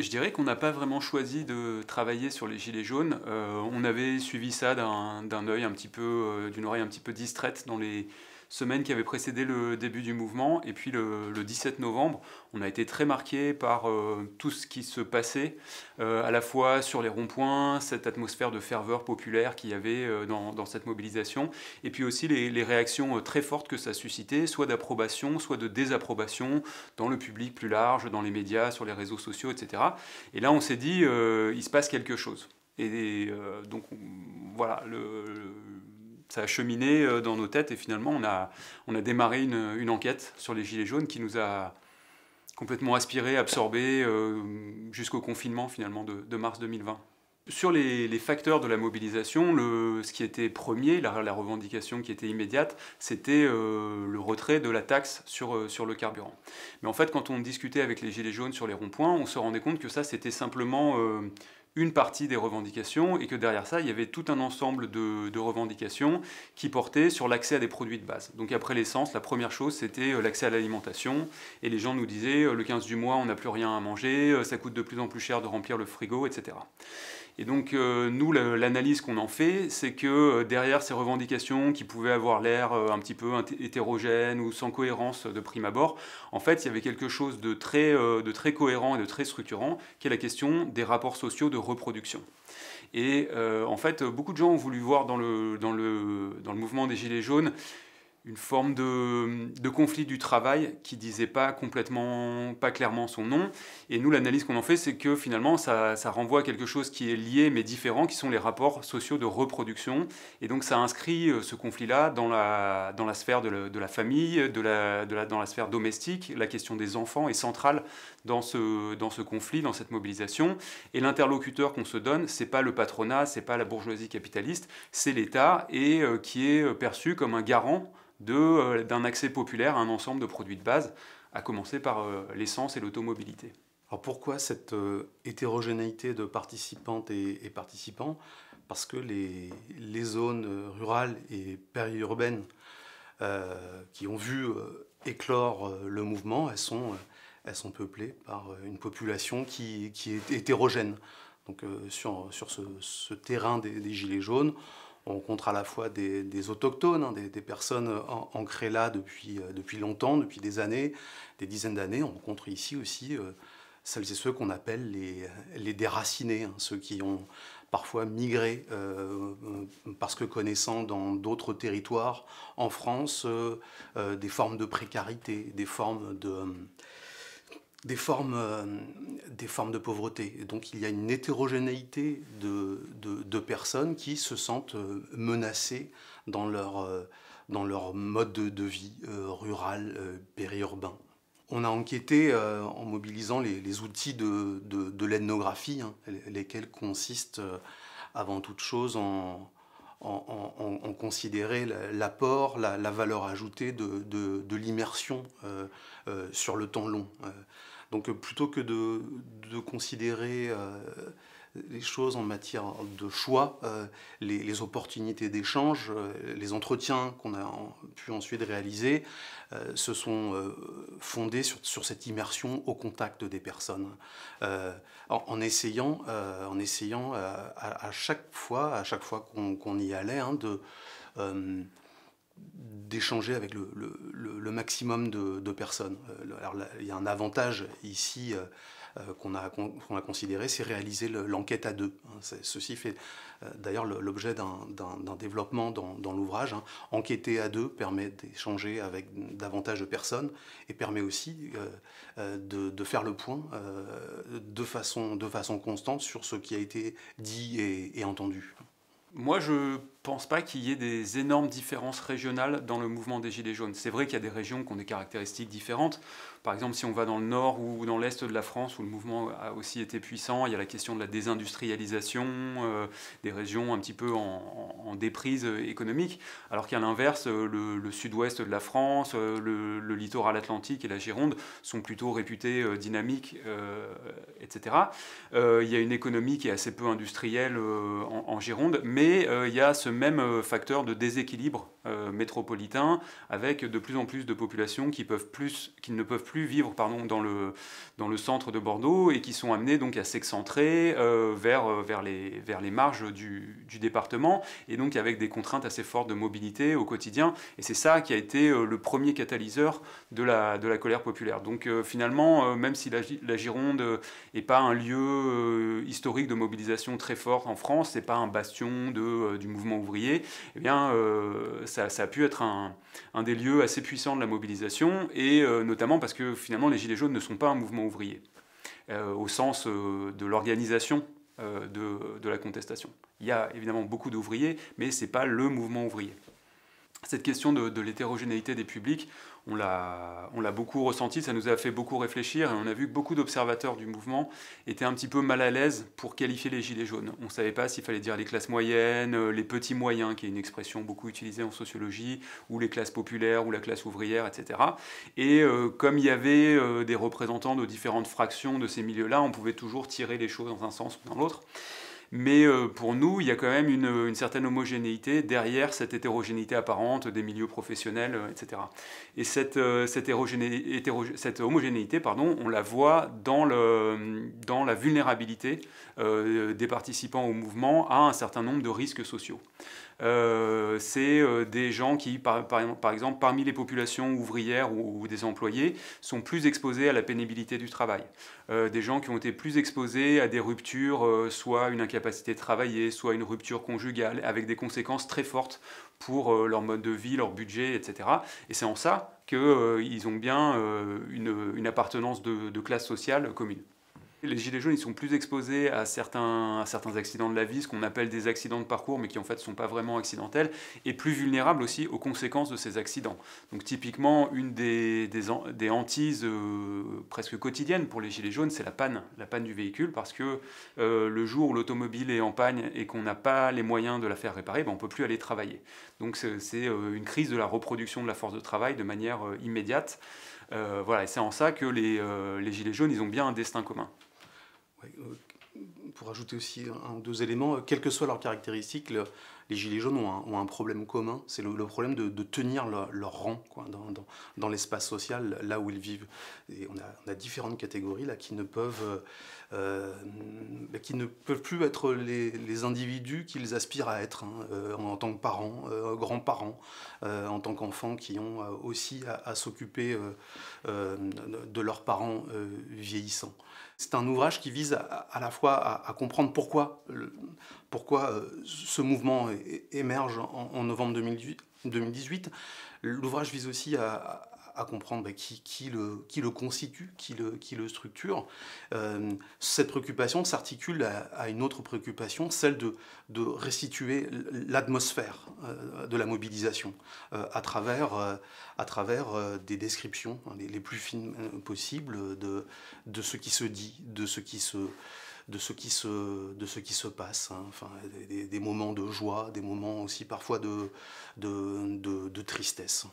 Je dirais qu'on n'a pas vraiment choisi de travailler sur les gilets jaunes. Euh, on avait suivi ça d'un œil un petit peu, euh, d'une oreille un petit peu distraite dans les semaine qui avait précédé le début du mouvement. Et puis le, le 17 novembre, on a été très marqué par euh, tout ce qui se passait, euh, à la fois sur les ronds-points, cette atmosphère de ferveur populaire qu'il y avait euh, dans, dans, cette mobilisation, et puis aussi les, réactions très fortes que ça suscitait, soit d'approbation, soit de désapprobation, dans le public plus large, dans les médias, sur les réseaux sociaux, etc. Et là, on s'est dit, il se passe quelque chose. Et, donc, voilà, le ça a cheminé euh, dans nos têtes et finalement on a, on a démarré une, une enquête sur les Gilets jaunes qui nous a complètement aspiré, absorbé euh, jusqu'au confinement finalement de, mars 2020. Sur les, facteurs de la mobilisation, le, ce qui était premier, la, la, revendication qui était immédiate, c'était euh, le retrait de la taxe sur, sur le carburant. Mais en fait, quand on discutait avec les Gilets jaunes sur les ronds-points, on se rendait compte que ça, c'était simplement une partie des revendications et que derrière ça, il y avait tout un ensemble de, revendications qui portaient sur l'accès à des produits de base. Donc après l'essence, la première chose, c'était euh, l'accès à l'alimentation. Et les gens nous disaient, euh, le 15 du mois, on n'a plus rien à manger, euh, ça coûte de plus en plus cher de remplir le frigo, etc. Et donc, euh, nous, l'analyse qu'on en fait, c'est que euh, derrière ces revendications qui pouvaient avoir l'air euh, un petit peu hétérogènes ou sans cohérence de prime abord, en fait, il y avait quelque chose de très, cohérent et de très structurant, qui est la question des rapports sociaux de reproduction. Et en fait, beaucoup de gens ont voulu voir dans le mouvement des Gilets jaunes une forme de, conflit du travail qui disait pas complètement, pas clairement son nom. Et nous, l'analyse qu'on en fait, c'est que finalement, ça, renvoie à quelque chose qui est lié mais différent, qui sont les rapports sociaux de reproduction. Et donc, ça inscrit euh, ce conflit-là dans la, dans la sphère de, la, famille, de la, dans la sphère domestique. La question des enfants est centrale dans ce, dans ce conflit, dans cette mobilisation. Et l'interlocuteur qu'on se donne, c'est pas le patronat, c'est pas la bourgeoisie capitaliste, c'est l'État et euh, qui est euh, perçu comme un garant euh, d'un accès populaire à un ensemble de produits de base, à commencer par euh, l'essence et l'automobilité. Alors pourquoi cette euh, hétérogénéité de participantes et, participants Parce que les, zones rurales et périurbaines qui ont vu éclore le mouvement, elles sont, peuplées par une population qui, est hétérogène. Donc sur, ce, terrain des Gilets jaunes, on rencontre à la fois des, autochtones, hein, des, personnes ancrées là depuis, euh, depuis longtemps, depuis des années, des dizaines d'années. On rencontre ici aussi euh, celles et ceux qu'on appelle les, les déracinés, hein, ceux qui ont parfois migré euh, parce que connaissant dans d'autres territoires en France des formes de précarité, des formes de des formes, euh, des formes de pauvreté. donc il y a une hétérogénéité de, de, personnes qui se sentent euh, menacées dans leur, euh, dans leur mode de, vie rural, périurbain. On a enquêté en mobilisant les, outils de, l'ethnographie, hein, lesquels consistent avant toute chose en, en, considérer l'apport, la, valeur ajoutée de, l'immersion euh, euh, sur le temps long. Euh, donc plutôt que de, de considérer les choses en matière de choix, euh, les, opportunités d'échange, euh, les entretiens qu'on a pu ensuite réaliser euh, se sont fondés sur, cette immersion au contact des personnes, en, essayant, en essayant à, chaque fois, à chaque fois qu'on y allait, hein, de d'échanger avec le, maximum de, personnes. Alors, il y a un avantage ici euh, qu'on a, considéré, c'est réaliser l'enquête à deux. Hein. Ceci fait euh, d'ailleurs l'objet d'un développement dans, l'ouvrage. Hein. Enquêter à deux permet d'échanger avec davantage de personnes et permet aussi euh, de, faire le point de façon, de façon constante sur ce qui a été dit et, et entendu. Moi, je pense pas qu'il y ait des énormes différences régionales dans le mouvement des Gilets jaunes. C'est vrai qu'il y a des régions qui ont des caractéristiques différentes. Par exemple, si on va dans le nord ou dans l'est de la France, où le mouvement a aussi été puissant, il y a la question de la désindustrialisation, euh, des régions un petit peu en, déprise économique, alors qu'à l'inverse, euh, le, le sud-ouest de la France, euh, le, littoral atlantique et la Gironde sont plutôt réputés dynamiques, etc. il y a une économie qui est assez peu industrielle en, en Gironde, mais il y a ce même euh, facteur de déséquilibre euh, métropolitain, avec de plus en plus de populations qui, peuvent plus, ne peuvent plus vivre pardon, dans, le, dans le centre de Bordeaux et qui sont amenées donc à s'excentrer euh, vers, vers, les, vers les marges du, département, et donc avec des contraintes assez fortes de mobilité au quotidien. Et c'est ça qui a été le premier catalyseur de la, de la colère populaire. Donc finalement, même si la, la Gironde n'est pas un lieu historique de mobilisation très fort en France, n'est pas un bastion euh, du mouvement ouvrier, eh bien, euh, ça, a pu être un, des lieux assez puissants de la mobilisation, et euh, notamment parce que finalement les Gilets jaunes ne sont pas un mouvement ouvrier, au sens de l'organisation de, de, la contestation. Il y a évidemment beaucoup d'ouvriers, mais ce n'est pas le mouvement ouvrier cette question de, l'hétérogénéité des publics, on l'a beaucoup ressenti, ça nous a fait beaucoup réfléchir et on a vu que beaucoup d'observateurs du mouvement étaient un petit peu mal à l'aise pour qualifier les gilets jaunes. On ne savait pas s'il fallait dire les classes moyennes, euh, les petits moyens, qui est une expression beaucoup utilisée en sociologie, ou les classes populaires, ou la classe ouvrière, etc. Et euh, comme il y avait euh, des représentants de différentes fractions de ces milieux-là, on pouvait toujours tirer les choses dans un sens ou dans l'autre. Mais euh, pour nous, il y a quand même une, certaine homogénéité derrière cette hétérogénéité apparente des milieux professionnels, etc. Euh, et euh, cette, homogénéité, pardon, on la voit dans, la vulnérabilité des participants au mouvement à un certain nombre de risques sociaux. Euh, c'est euh, des gens qui, par, exemple, parmi les populations ouvrières ou, des employés, sont plus exposés à la pénibilité du travail. Euh, des gens qui ont été plus exposés à des ruptures, soit une incapacité de travailler, soit une rupture conjugale, avec des conséquences très fortes pour leur mode de vie, leur budget, etc. Et c'est en ça qu'ils ont bien une, appartenance de classe sociale commune. Les gilets jaunes, ils sont plus exposés à certains, accidents de la vie, ce qu'on appelle des accidents de parcours, mais qui en fait ne sont pas vraiment accidentels, et plus vulnérables aussi aux conséquences de ces accidents. Donc typiquement, une des, des, hantises euh, presque quotidiennes pour les gilets jaunes, c'est la panne, la panne du véhicule, parce que euh, le jour où l'automobile est en panne et qu'on n'a pas les moyens de la faire réparer, ben, on ne peut plus aller travailler. Donc c'est euh, une crise de la reproduction de la force de travail de manière immédiate. voilà, et c'est en ça que les, les Gilets jaunes, ils ont bien un destin commun. Wait. look, pour ajouter aussi un deux éléments, euh, quelles que soient leurs caractéristiques, les Gilets jaunes ont un, problème commun, c'est le, problème de, tenir leur, rang dans, l'espace social, là où ils vivent. Et on a, différentes catégories là, qui, ne peuvent, euh, qui ne peuvent plus être les, individus qu'ils aspirent à être, hein, euh, en, tant que parents, grands-parents, en tant qu'enfants qui ont aussi à, s'occuper de leurs parents vieillissants. C'est un ouvrage qui vise à, à la fois à à, comprendre pourquoi, pourquoi euh, ce mouvement émerge en, novembre 2018. L'ouvrage vise aussi à, comprendre bah, qui, le, qui, le, constitue, qui le, qui le structure. Euh, cette préoccupation s'articule à, une autre préoccupation, celle de, de restituer l'atmosphère euh, de la mobilisation à travers, à travers des descriptions hein, les, les, plus fines possibles de, de ce qui se dit, de ce qui se de ce qui se, de ce qui se passe. Hein. Enfin, des, moments de joie, des moments aussi parfois de, de tristesse.